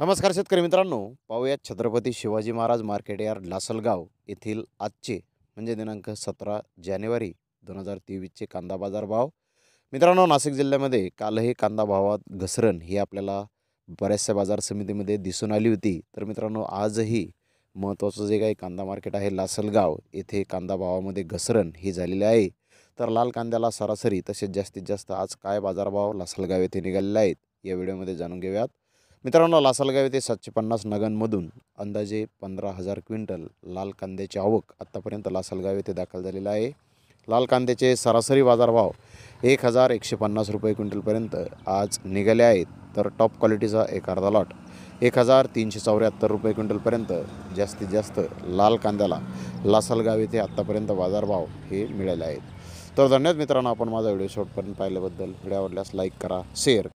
नमस्कार शेतकरी मित्रांनो पाहूयात छत्रपती शिवाजी महाराज मार्केट यार्ड लासलगाव येथील आजचे म्हणजे दिनांक सतरा जानेवारी दोन हजार तेवीसचे कांदा बाजार भाव मित्रांनो नाशिक जिल्ह्यामध्ये कालही कांदा भावात घसरण ही आपल्याला बऱ्याचशा बाजार समितीमध्ये दिसून आली होती तर मित्रांनो आजही महत्त्वाचं जे काही कांदा मार्केट आहे लासलगाव येथे कांदा भावामध्ये घसरण ही झालेली आहे तर लाल कांद्याला सरासरी तसेच जास्तीत जास्त आज काय बाजारभाव लासलगाव येथे निघालेले आहेत या व्हिडिओमध्ये जाणून घेऊयात मित्रांनो लासलगाव येथे सातशे पन्नास नगांमधून अंदाजे पंधरा हजार क्विंटल लाल कांद्याची आवक आत्तापर्यंत लासलगाव येथे दाखल झालेला आहे लाल कांद्याचे सरासरी बाजारभाव एक हजार एकशे पन्नास रुपये क्विंटलपर्यंत आज निघाले आहेत तर टॉप क्वालिटीचा एक अर्धा लॉट एक हजार तीनशे चौऱ्याहत्तर रुपये क्विंटलपर्यंत जास्तीत जास्त लाल कांद्याला लासलगाव येथे आत्तापर्यंत बाजारभाव हे मिळाले आहेत तर धन्यवाद मित्रांनो आपण माझा व्हिडिओ शॉर्टपर्यंत पाहिल्याबद्दल व्हिडिओ आवडल्यास लाईक करा शेअर